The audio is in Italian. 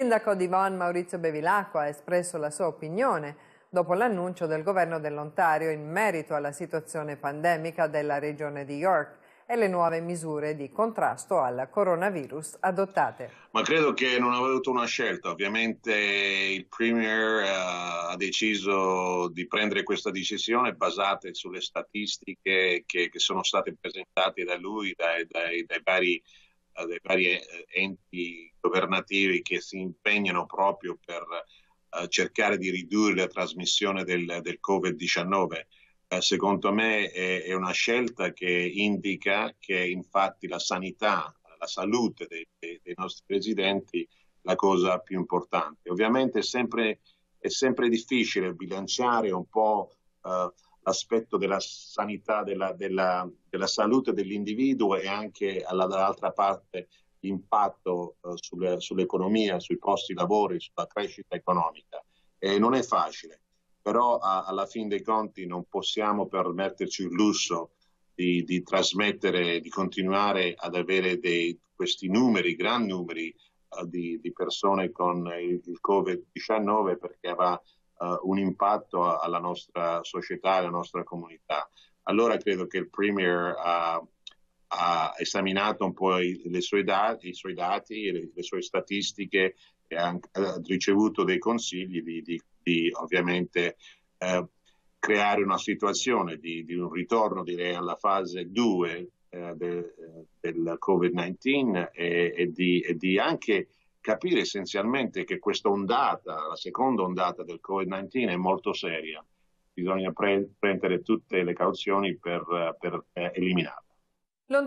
sindaco di Von Maurizio Bevilacqua ha espresso la sua opinione dopo l'annuncio del governo dell'Ontario in merito alla situazione pandemica della regione di York e le nuove misure di contrasto al coronavirus adottate. Ma credo che non abbia avuto una scelta, ovviamente il Premier eh, ha deciso di prendere questa decisione basata sulle statistiche che, che sono state presentate da lui, dai, dai, dai vari dei vari eh, enti governativi che si impegnano proprio per eh, cercare di ridurre la trasmissione del, del Covid-19. Eh, secondo me è, è, una scelta che indica che infatti la sanità, la salute dei, dei nostri residenti è la cosa più importante. Ovviamente è sempre, è sempre difficile bilanciare un po' eh, aspetto della sanità, della, della, della salute dell'individuo e anche alla, dall'altra parte l'impatto eh, sulle, sull'economia, sui posti di lavoro, sulla crescita economica. E non è facile, però a, alla fin dei conti non possiamo permetterci il lusso di, di trasmettere, di continuare ad avere dei, questi numeri, gran numeri eh, di, di, persone con il, il Covid-19 perché va uh, un impatto alla nostra società, alla nostra comunità. Allora credo che il Premier uh, ha esaminato un po' i, sue dati, i suoi dati, le, le sue statistiche e ha, ha, ricevuto dei consigli di, di, di ovviamente eh, creare una situazione di, di, un ritorno direi alla fase 2 eh, de, del Covid-19 e, e, e, di, anche capire essenzialmente che questa ondata, la seconda ondata del Covid-19 è molto seria, bisogna pre- prendere tutte le cauzioni per, per eh, eliminarla. Lontano.